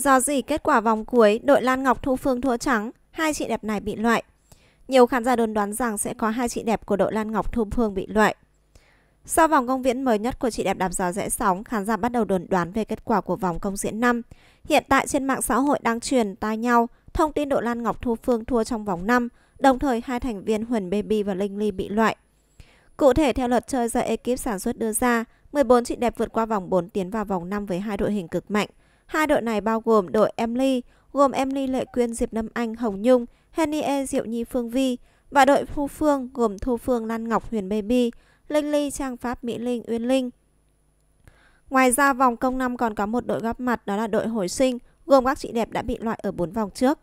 Do gì kết quả vòng cuối, đội Lan Ngọc Thu Phương thua trắng, hai chị đẹp này bị loại. Nhiều khán giả đồn đoán rằng sẽ có hai chị đẹp của đội Lan Ngọc Thu Phương bị loại. Sau vòng công diễn mới nhất của chị đẹp đạp gió rẽ sóng, khán giả bắt đầu đồn đoán về kết quả của vòng công diễn năm Hiện tại trên mạng xã hội đang truyền tai nhau thông tin đội Lan Ngọc Thu Phương thua trong vòng năm đồng thời hai thành viên Huỳnh Baby và Linh Ly bị loại. Cụ thể theo luật chơi do ekip sản xuất đưa ra, 14 chị đẹp vượt qua vòng 4 tiến vào vòng 5 với hai đội hình cực mạnh – Hai đội này bao gồm đội Emily, gồm Emily Lệ Quyên Diệp Lâm Anh Hồng Nhung, Henny E Diệu Nhi Phương Vi và đội Thu Phương gồm Thu Phương Lan Ngọc Huyền Baby, Linh Ly Trang Pháp Mỹ Linh Uyên Linh. Ngoài ra vòng công năm còn có một đội góp mặt đó là đội hồi sinh gồm các chị đẹp đã bị loại ở 4 vòng trước.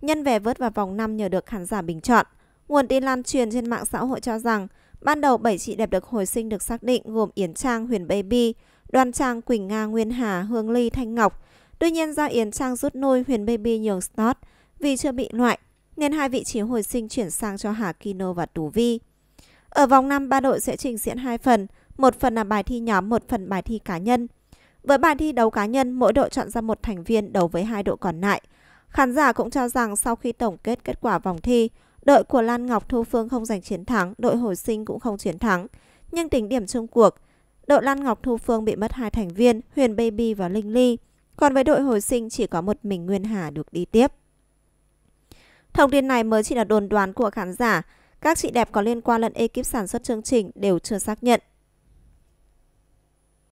Nhân về vớt vào vòng 5 nhờ được khán giả bình chọn. Nguồn tin lan truyền trên mạng xã hội cho rằng ban đầu 7 chị đẹp được hồi sinh được xác định gồm Yến Trang, Huyền Baby, Đoàn Trang, Quỳnh Nga, Nguyên Hà, Hương Ly, Thanh Ngọc. Tuy nhiên do Yến Trang rút nôi, Huyền Baby nhường slot vì chưa bị loại nên hai vị trí hồi sinh chuyển sang cho Hà Kino và Tú Vi. Ở vòng 5 ba đội sẽ trình diễn hai phần, một phần là bài thi nhóm, một phần bài thi cá nhân. Với bài thi đấu cá nhân, mỗi đội chọn ra một thành viên đấu với hai đội còn lại. Khán giả cũng cho rằng sau khi tổng kết kết quả vòng thi, đội của Lan Ngọc Thu Phương không giành chiến thắng, đội hồi sinh cũng không chiến thắng. Nhưng tính điểm chung cuộc, Đậu Lan Ngọc Thu Phương bị mất hai thành viên, Huyền Baby và Linh Ly. Còn với đội hồi sinh chỉ có một mình Nguyên Hà được đi tiếp. Thông tin này mới chỉ là đồn đoán của khán giả. Các chị đẹp có liên quan lẫn ekip sản xuất chương trình đều chưa xác nhận.